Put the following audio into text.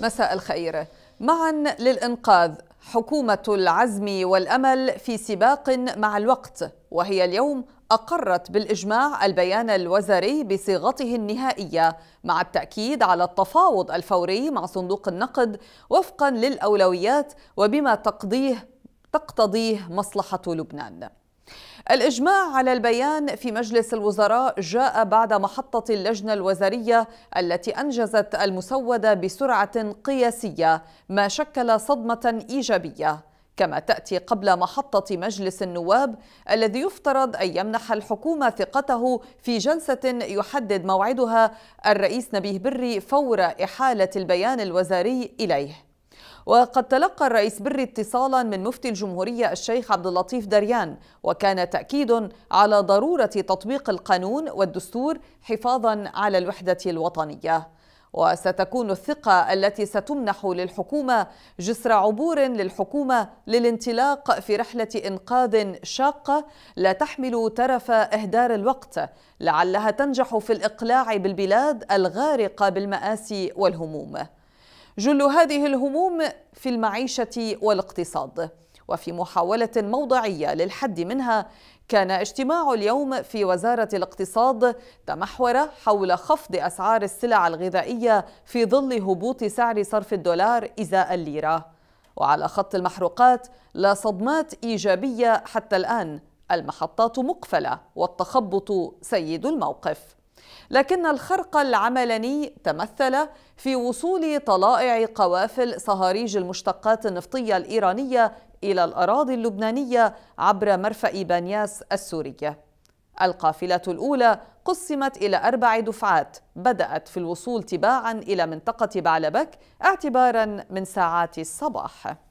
مساء الخير معا للإنقاذ حكومة العزم والأمل في سباق مع الوقت وهي اليوم أقرت بالإجماع البيان الوزاري بصيغته النهائية مع التأكيد على التفاوض الفوري مع صندوق النقد وفقا للأولويات وبما تقضيه تقتضيه مصلحة لبنان الإجماع على البيان في مجلس الوزراء جاء بعد محطة اللجنة الوزارية التي أنجزت المسودة بسرعة قياسية ما شكل صدمة إيجابية كما تأتي قبل محطة مجلس النواب الذي يفترض أن يمنح الحكومة ثقته في جلسة يحدد موعدها الرئيس نبيه بري فور إحالة البيان الوزاري إليه وقد تلقى الرئيس بري اتصالا من مفتي الجمهورية الشيخ عبد اللطيف دريان وكان تأكيد على ضرورة تطبيق القانون والدستور حفاظا على الوحدة الوطنية وستكون الثقة التي ستمنح للحكومة جسر عبور للحكومة للانطلاق في رحلة إنقاذ شاقة لا تحمل ترف إهدار الوقت لعلها تنجح في الإقلاع بالبلاد الغارقة بالمآسي والهموم جل هذه الهموم في المعيشة والاقتصاد وفي محاولة موضعية للحد منها كان اجتماع اليوم في وزارة الاقتصاد تمحور حول خفض أسعار السلع الغذائية في ظل هبوط سعر صرف الدولار إزاء الليرة وعلى خط المحروقات لا صدمات إيجابية حتى الآن المحطات مقفلة والتخبط سيد الموقف لكن الخرق العملني تمثل في وصول طلائع قوافل صهاريج المشتقات النفطية الإيرانية إلى الأراضي اللبنانية عبر مرفأ بانياس السورية القافلة الأولى قسمت إلى أربع دفعات بدأت في الوصول تباعا إلى منطقة بعلبك اعتبارا من ساعات الصباح